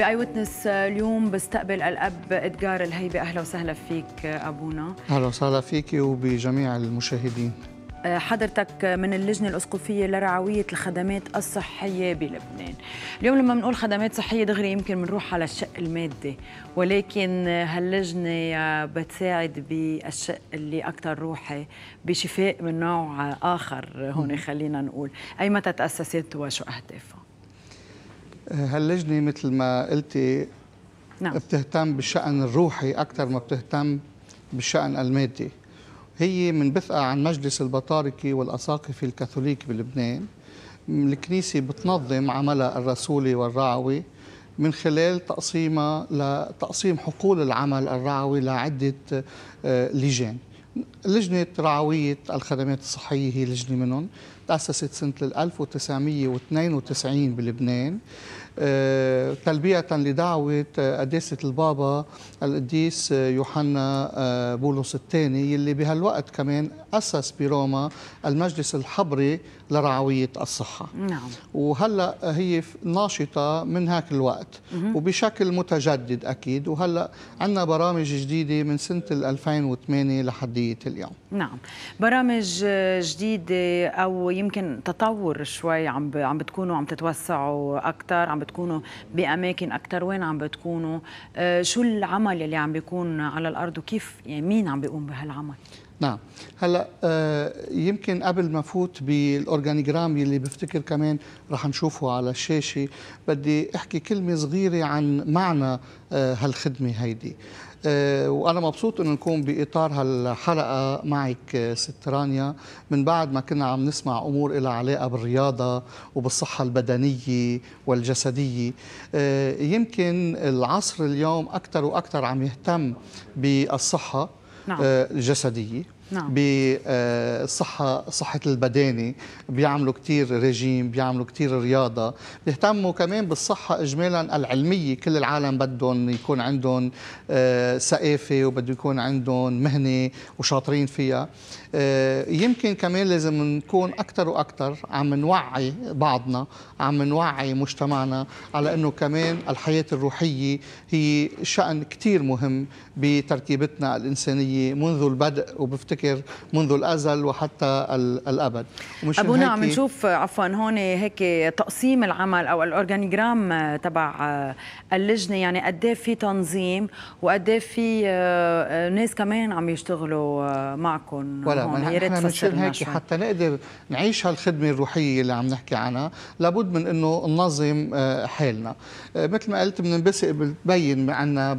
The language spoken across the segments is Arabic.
باي ويتنس آه، اليوم بستقبل الاب ادجار الهيبه اهلا وسهلا فيك آه، ابونا اهلا وسهلا فيكي وبجميع المشاهدين آه، حضرتك من اللجنة الأسقفية لرعوية الخدمات الصحية بلبنان اليوم لما بنقول خدمات صحية دغري يمكن بنروح على الشق المادي ولكن هاللجنة بتساعد بالشق اللي أكثر روحي بشفاء من نوع آخر هون خلينا نقول أي متى تأسست وشو أهدافها هاللجنه مثل ما قلتي نعم. بتهتم بالشأن الروحي أكثر ما بتهتم بالشأن المادي هي من بثقة عن مجلس البطاركي والأساقف الكاثوليك بلبنان الكنيسة بتنظم عملها الرسولي والرعوي من خلال تقسيمها لتقسيم حقول العمل الرعوي لعدة آه، لجان لجنة رعوية الخدمات الصحية هي لجنة منهم تأسست سنة 1992 بلبنان آه، تلبية لدعوة قداسة آه، البابا القديس آه، يوحنا بولس الثاني يلي بهالوقت كمان أسس بروما المجلس الحبري لرعوية الصحة نعم. وهلأ هي ناشطة من هاك الوقت مه. وبشكل متجدد أكيد وهلأ عندنا برامج جديدة من سنة 2008 لحدية اليوم نعم برامج جديدة أو يمكن تطور شوي عم عم بتكونوا عم تتوسعوا اكثر عم بتكونوا باماكن اكثر وين عم بتكونوا آه، شو العمل اللي عم بيكون على الارض وكيف يعني مين عم بيقوم بهالعمل نعم هلا آه، يمكن قبل ما فوت بالاورجانيجرام يلي بفتكر كمان رح نشوفه على الشاشه بدي احكي كلمه صغيره عن معنى آه، هالخدمه هيدي آه، وانا مبسوط انه نكون باطار هالحلقه معك آه، ست رانيا من بعد ما كنا عم نسمع امور لها علاقه بالرياضه وبالصحه البدنيه والجسديه آه، يمكن العصر اليوم اكثر واكثر عم يهتم بالصحه نعم. الجسديه نعم. بالصحة صحة البدانة بيعملوا كتير ريجيم بيعملوا كتير رياضة بيهتموا كمان بالصحة إجمالا العلمية كل العالم بدهم يكون عندهم ثقافة آه، وبده يكون عندهم مهنة وشاطرين فيها آه، يمكن كمان لازم نكون أكثر وأكثر عم نوعي بعضنا عم نوعي مجتمعنا على أنه كمان الحياة الروحية هي شأن كتير مهم بتركيبتنا الإنسانية منذ البدء وبفتكر الفكر منذ الأزل وحتى الأبد أبونا عم نشوف عفوا هون هيك تقسيم العمل أو الأورجانيجرام تبع آه، اللجنة يعني قد إيه في تنظيم وقد إيه في آه، ناس كمان عم يشتغلوا آه، معكم ولا هون يا ريت تفسر هيك حتى نقدر نعيش هالخدمة الروحية اللي عم نحكي عنها لابد من أنه ننظم حالنا مثل ما قلت بننبثق بتبين عنا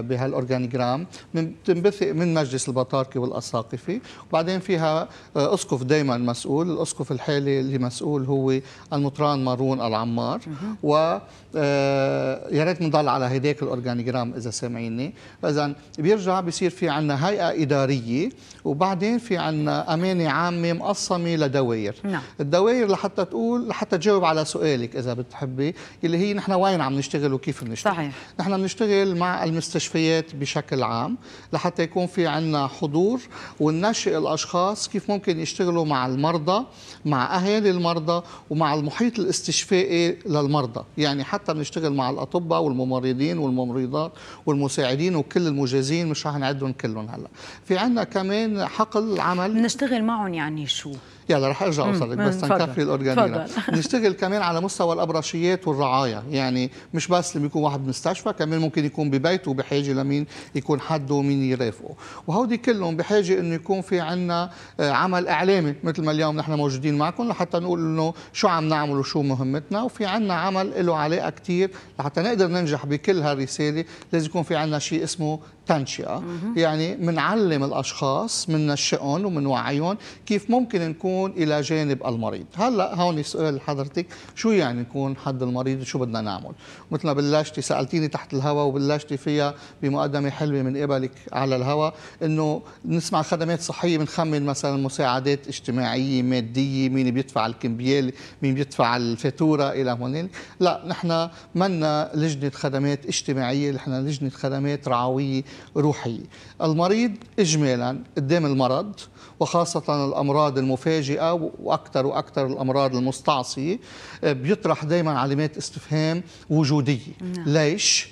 بهالأورجانيجرام بتنبثق من مجلس البطاركة والأساقي العاطفي وبعدين فيها آه، اسقف دائما مسؤول الاسقف الحالي اللي مسؤول هو المطران مارون العمار و آه، يا ريت نضل على هداك الاورجانيجرام اذا سامعيني اذا بيرجع بصير في عندنا هيئه اداريه وبعدين في عندنا امانه عامه مقسمه لدوائر نعم. الدوائر لحتى تقول لحتى تجاوب على سؤالك اذا بتحبي اللي هي نحن وين عم نشتغل وكيف بنشتغل صحيح نحن بنشتغل مع المستشفيات بشكل عام لحتى يكون في عندنا حضور وننشئ الاشخاص كيف ممكن يشتغلوا مع المرضى مع اهالي المرضى ومع المحيط الاستشفائي للمرضى يعني حتى بنشتغل مع الاطباء والممرضين والممرضات والمساعدين وكل المجازين مش رح نعدهم كلهم هلا في عندنا كمان حقل عمل بنشتغل معهم يعني شو يلا رح ارجع اوصلك بس تنكفي الاورجانيلا نشتغل كمان على مستوى الابرشيات والرعايه يعني مش بس لما يكون واحد بمستشفى كمان ممكن يكون ببيته بحاجه لمين يكون حده ومين يرافقه وهودي كلهم بحاجه انه يكون في عنا آه، عمل اعلامي مثل ما اليوم نحن موجودين معكم لحتى نقول انه شو عم نعمل وشو مهمتنا وفي عنا عمل له علاقه كثير لحتى نقدر ننجح بكل هالرساله لازم يكون في عنا شيء اسمه تنشئه يعني منعلم الاشخاص بننشئهم وبنوعيهم كيف ممكن نكون الى جانب المريض هلا هون سؤال حضرتك شو يعني نكون حد المريض وشو بدنا نعمل مثل ما بلشتي سالتيني تحت الهواء وبلشتي فيها بمقدمه حلوه من قبلك على الهواء انه نسمع خدمات صحيه بنخمن مثلا مساعدات اجتماعيه ماديه مين بيدفع الكمبيال مين بيدفع الفاتوره الى هون لا نحن منا لجنه خدمات اجتماعيه نحن لجنه خدمات رعويه روحية المريض إجمالا قدام المرض وخاصة الأمراض المفاجئة وأكثر وأكثر الأمراض المستعصية بيطرح دائما علامات استفهام وجودية نعم. ليش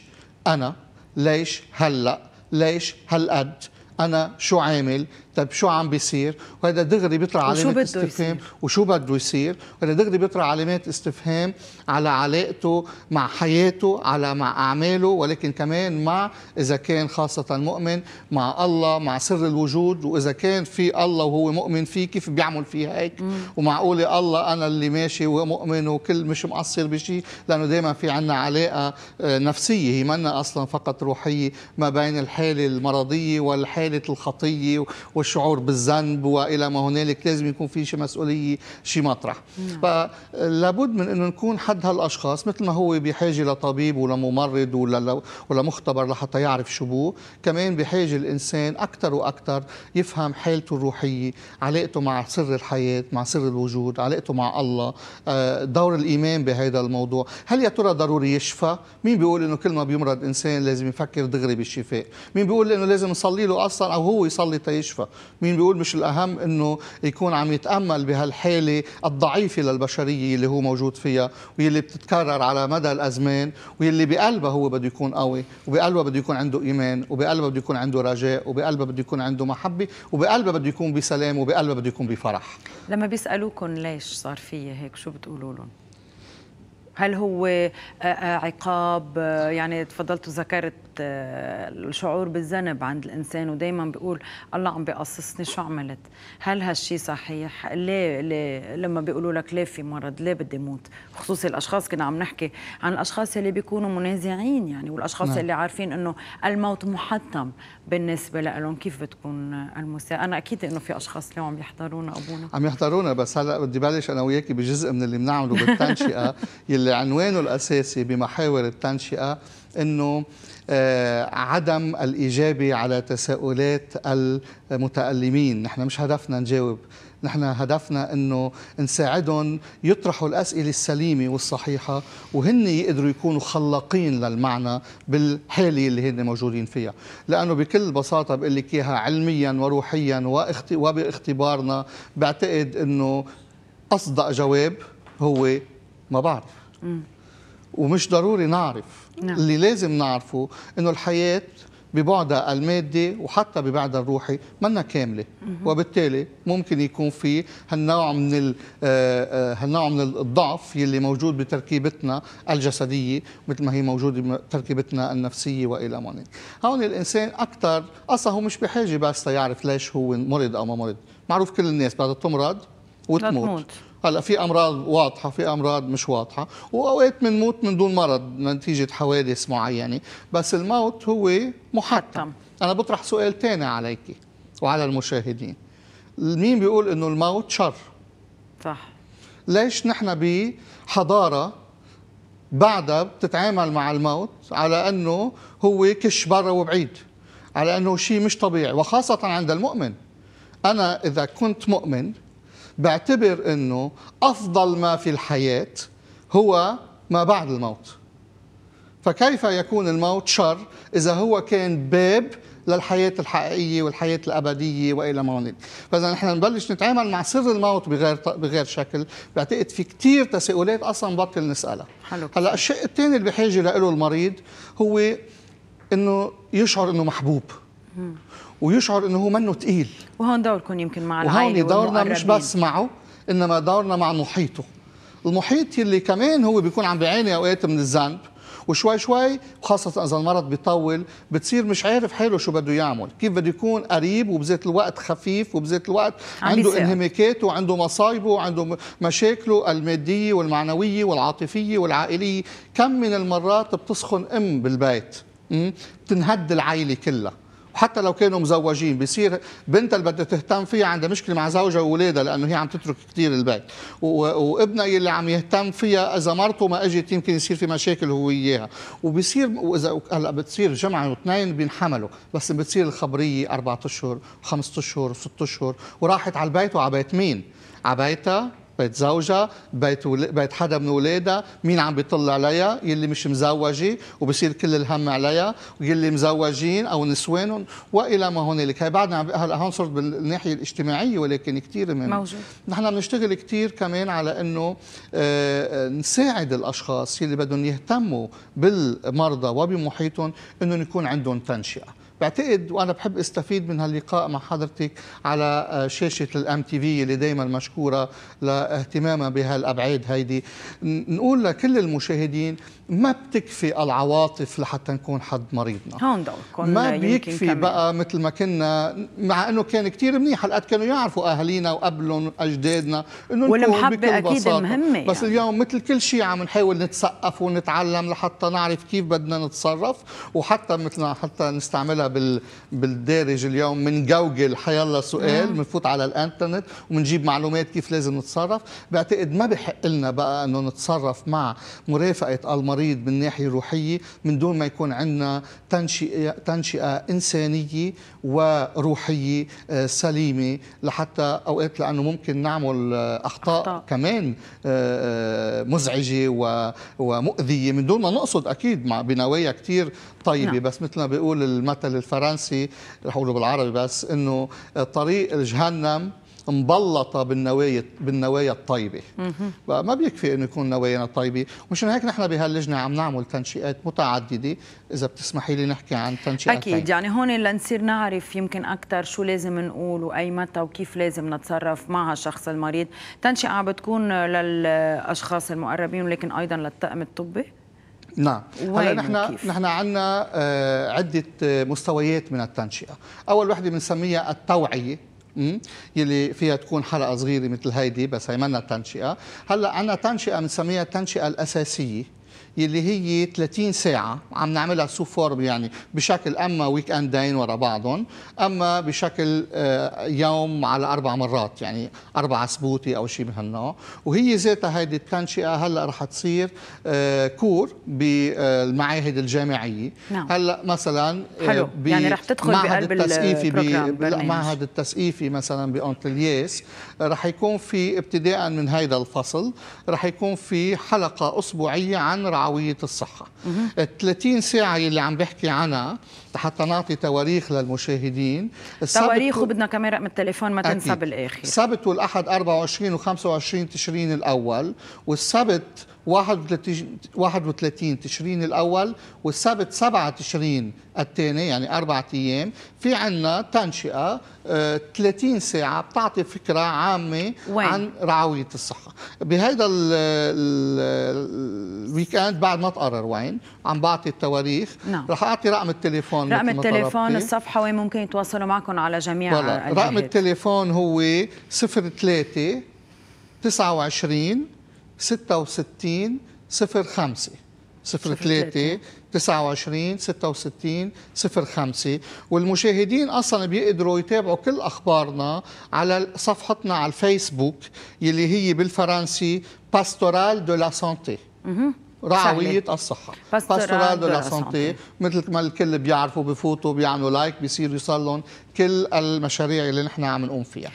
أنا ليش هلأ ليش هالقد أنا شو عامل طيب شو عم بيصير وهذا دغري بيطلع بده استفهام وشو بده يصير وهذا دغري بيطلع علامات استفهام على علاقته مع حياته على مع أعماله ولكن كمان مع إذا كان خاصة مؤمن مع الله مع سر الوجود وإذا كان في الله وهو مؤمن فيه كيف بيعمل فيه هيك مم. ومعقولة الله أنا اللي ماشي ومؤمن وكل مش مقصر بشيء لأنه دائما في عنا علاقة آه، نفسية هي منا أصلا فقط روحية ما بين الحالة المرضية والحالة الخطية والشعور بالذنب والى ما هنالك لازم يكون في شيء مسؤوليه شيء مطرح نعم. فلابد من انه نكون حد هالاشخاص مثل ما هو بحاجه لطبيب ولممرض ولا مختبر لحتى يعرف شو بو كمان بحاجه الانسان اكثر واكثر يفهم حالته الروحيه علاقته مع سر الحياه مع سر الوجود علاقته مع الله آه، دور الايمان بهذا الموضوع هل يا ترى ضروري يشفى مين بيقول انه كل ما بيمرض انسان لازم يفكر دغري بالشفاء مين بيقول انه لازم نصلي له اصلا او هو يصلي تيشفى مين بيقول مش الأهم أنه يكون عم يتأمل بهالحالة الضعيفة للبشرية اللي هو موجود فيها واللي بتتكرر على مدى الأزمان واللي بقلبها هو بده يكون قوي وبقلبها بده يكون عنده إيمان وبقلبها بده يكون عنده رجاء وبقلبها بده يكون عنده محبة وبقلبها بده يكون بسلام وبقلبها بده يكون بفرح لما بيسألوكم ليش صار في هيك شو بتقولوا لهم؟ هل هو عقاب يعني تفضلت وذكرت الشعور بالذنب عند الانسان ودائما بيقول الله عم بقصصني شو عملت هل هالشيء صحيح ليه, ليه لما بيقولوا لك ليه في مرض ليه بدي موت خصوصي الاشخاص كنا عم نحكي عن الاشخاص اللي بيكونوا منازعين يعني والاشخاص نعم. اللي عارفين انه الموت محتم بالنسبه لهم كيف بتكون المساء انا اكيد انه في اشخاص اليوم عم يحضرونا ابونا عم يحضرونا بس هلا بدي بلش انا وياكي بجزء من اللي بنعمله بالتنشئه يلي عنوانه الاساسي بمحاور التنشئه أنه آه، عدم الإجابة على تساؤلات المتألمين نحن مش هدفنا نجاوب نحن هدفنا انه نساعدهم يطرحوا الاسئله السليمه والصحيحه وهن يقدروا يكونوا خلاقين للمعنى بالحاله اللي هن موجودين فيها، لانه بكل بساطه بقول لك اياها علميا وروحيا وباختبارنا بعتقد انه اصدق جواب هو ما بعرف. ومش ضروري نعرف نعم. اللي لازم نعرفه انه الحياه ببعدها المادي وحتى ببعدها الروحي منا كامله وبالتالي ممكن يكون في هالنوع من آه، آه، هالنوع من الضعف يلي موجود بتركيبتنا الجسديه مثل ما هي موجوده بتركيبتنا النفسيه والى ما هون الانسان اكثر اصلا هو مش بحاجه بس ليعرف ليش هو مرض او ما مرض معروف كل الناس بدها تمرض وتموت هلا في امراض واضحه في امراض مش واضحه واوقات بنموت من دون مرض نتيجه حوادث معينه بس الموت هو محتم انا بطرح سؤال ثاني عليك وعلى المشاهدين مين بيقول انه الموت شر صح ليش نحن بحضاره بعدها بتتعامل مع الموت على انه هو كش برا وبعيد على انه شيء مش طبيعي وخاصه عند المؤمن انا اذا كنت مؤمن بعتبر انه افضل ما في الحياه هو ما بعد الموت فكيف يكون الموت شر اذا هو كان باب للحياه الحقيقيه والحياه الابديه والى ما هنالك، فاذا نحن نبلش نتعامل مع سر الموت بغير بغير شكل، بعتقد في كثير تساؤلات اصلا بطل نسالها. حلو. هلا الشيء الثاني اللي بحاجه له المريض هو انه يشعر انه محبوب. مم. ويشعر انه هو منه تقيل وهون دوركم يمكن مع العائله وهون دورنا مش بس معه انما دورنا مع محيطه المحيط اللي كمان هو بيكون عم بيعاني اوقات من الذنب وشوي شوي خاصة إذا المرض بيطول بتصير مش عارف حاله شو بده يعمل كيف بده يكون قريب وبذات الوقت خفيف وبذات الوقت عنده انهماكاته وعنده مصايبه وعنده مشاكله المادية والمعنوية والعاطفية والعائلية كم من المرات بتسخن أم بالبيت بتنهد العائلة كلها حتى لو كانوا مزوجين بصير بنتها اللي بدها تهتم فيها عندها مشكله مع زوجها واولادها لانه هي عم تترك كثير البيت وابنها اللي عم يهتم فيها اذا مرته ما اجت يمكن يصير في مشاكل هو وياها وبصير واذا هلا بتصير جمعه واثنين بينحملوا بس بتصير الخبريه اربع اشهر خمسة اشهر ست اشهر وراحت على البيت وعلى بيت مين؟ على بيتها بيت زوجها بيت ول... بيت حدا من اولادها مين عم بيطل عليها يلي مش مزوجه وبصير كل الهم عليها ويلي مزوجين او نسوانهم والى ما هنالك هي بعدنا هلا هون صرت بالناحيه الاجتماعيه ولكن كثير مهم موجود نحن بنشتغل كثير كمان على انه آه، آه، نساعد الاشخاص يلي بدهم يهتموا بالمرضى وبمحيطهم انهم يكون عندهم تنشئه بعتقد وانا بحب استفيد من هاللقاء مع حضرتك على آه، شاشه الام تي في اللي دائما مشكوره لاهتمامها بهالابعاد هيدي نقول لكل المشاهدين ما بتكفي العواطف لحتى نكون حد مريضنا هون ما بيكفي بقى مثل ما كنا مع انه كان كثير منيح هالقد كانوا يعرفوا اهالينا وقبلهم اجدادنا انه والمحبه اكيد بساطة. مهمه بس يعني. اليوم مثل كل شيء عم نحاول نتسقف ونتعلم لحتى نعرف كيف بدنا نتصرف وحتى مثل حتى نستعملها بالدارج اليوم من جوجل حيالله سؤال بنفوت نعم. على الانترنت وبنجيب معلومات كيف لازم نتصرف بعتقد ما بحق لنا بقى انه نتصرف مع مرافقه المريض من ناحيه روحيه من دون ما يكون عندنا تنشئه تنشئه انسانيه وروحيه آه، سليمه لحتى اوقات لانه ممكن نعمل آه، اخطاء, أخطاء. كمان آه، مزعجه ومؤذيه من دون ما نقصد اكيد مع بنوايا كثير طيبه نعم. بس مثل ما بيقول المثل بالفرنسي رح اقوله بالعربي بس انه طريق جهنم مبلطة بالنوايا بالنوايا الطيبة ما بيكفي انه يكون نوايانا طيبة ومشان هيك نحن بهاللجنة عم نعمل تنشئات متعددة إذا بتسمحي لي نحكي عن تنشئات أكيد يعني هون لنصير نعرف يمكن أكثر شو لازم نقول وأي متى وكيف لازم نتصرف مع الشخص المريض تنشئة عم بتكون للأشخاص المقربين ولكن أيضا للطقم الطبي نعم هلا نحن نحن عندنا آه، عده آه، مستويات من التنشئه اول وحده بنسميها التوعيه يلي فيها تكون حلقه صغيره مثل هيدي بس هي منا تنشئه هلا عندنا تنشئه بنسميها التنشئه الاساسيه يلي هي 30 ساعة عم نعملها سو فورم يعني بشكل أما ويك أندين ورا بعضهم أما بشكل آه، يوم على أربع مرات يعني أربع سبوتي أو شيء من هالنوع وهي ذاتها هيدي التنشئة هلأ رح تصير آه، كور بالمعاهد آه، الجامعية نعم. هلأ مثلا حلو يعني رح تدخل بقلب التسقيفي بالمعهد التسقيفي مثلا بأونتلييس رح يكون في ابتداء من هيدا الفصل رح يكون في حلقة أسبوعية عن رعاية توعويه الصحه ال 30 ساعه اللي عم بحكي عنها حتى نعطي تواريخ للمشاهدين تواريخ وبدنا كمان رقم التليفون ما تنسى بالاخر السبت والاحد 24 و25 تشرين الاول والسبت 31 31 تشرين الاول والسبت 7 تشرين الثاني يعني اربع ايام في عندنا تنشئه 30 آه، ساعه بتعطي فكره عامه وين؟ عن رعاويه الصحه بهذا الويك اند بعد ما تقرر وين عم بعطي التواريخ نعم. رح اعطي رقم التليفون التليفون رقم التليفون الصفحه وين ممكن يتواصلوا معكم على جميع ولا. رقم التليفون هو 03 29 66 05 03 29 66 05 والمشاهدين اصلا بيقدروا يتابعوا كل اخبارنا على صفحتنا على الفيسبوك يلي هي بالفرنسي باستورال دو لا سانتي رعويه الصحه باستورال دو لا سونتي مثل ما الكل بيعرفوا بفوتوا بيعملوا لايك بيصير يوصل لهم كل المشاريع اللي نحن عم نقوم فيها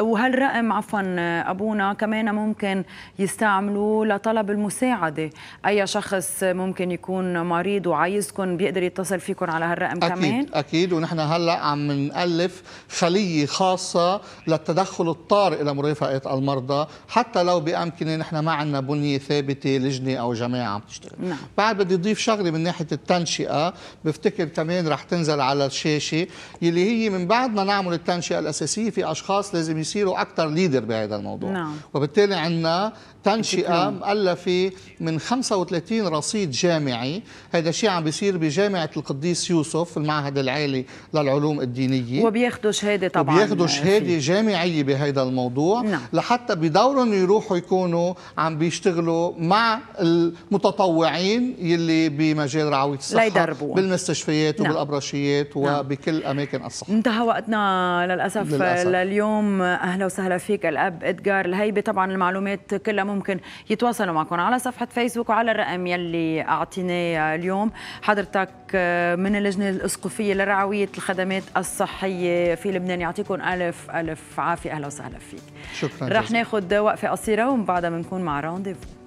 وهالرقم عفوا ابونا كمان ممكن يستعملوه لطلب المساعده اي شخص ممكن يكون مريض وعايزكم بيقدر يتصل فيكم على هالرقم أكيد كمان اكيد اكيد ونحن هلا عم نالف خليه خاصه للتدخل الطارئ لمرافقه المرضى حتى لو بامكنه نحن ما عندنا بنيه ثابته لجنه او جماعه عم تشتغل نعم. بعد بدي اضيف شغله من ناحيه التنشئه بفتكر كمان رح تنزل على الشاشه يلي هي من بعد ما نعمل التنشئه الاساسيه في اشخاص لازم بيصيروا اكثر ليدر بهذا الموضوع نعم. وبالتالي عندنا تنشئه مؤلفه من 35 رصيد جامعي هذا الشيء عم بيصير بجامعه القديس يوسف المعهد العالي للعلوم الدينيه وبياخذوا شهاده طبعا وبياخذوا شهاده جامعيه بهذا الموضوع نعم. لحتى بدورهم يروحوا يكونوا عم بيشتغلوا مع المتطوعين يلي بمجال رعايه الصحه بالمستشفيات نعم. وبالابرشيات نعم. وبكل اماكن الصحه انتهى وقتنا للاسف, للأسف. لليوم أهلا وسهلا فيك الأب إدغار الهيبة طبعا المعلومات كلها ممكن يتواصلوا معكم على صفحة فيسبوك وعلى الرقم يلي أعطيناه اليوم حضرتك آه، من اللجنة الأسقفية لرعوية الخدمات الصحية في لبنان يعطيكم ألف ألف عافية أهلا وسهلا فيك شكرا رح ناخذ وقفة قصيرة ومن بعدها بنكون مع راونديفو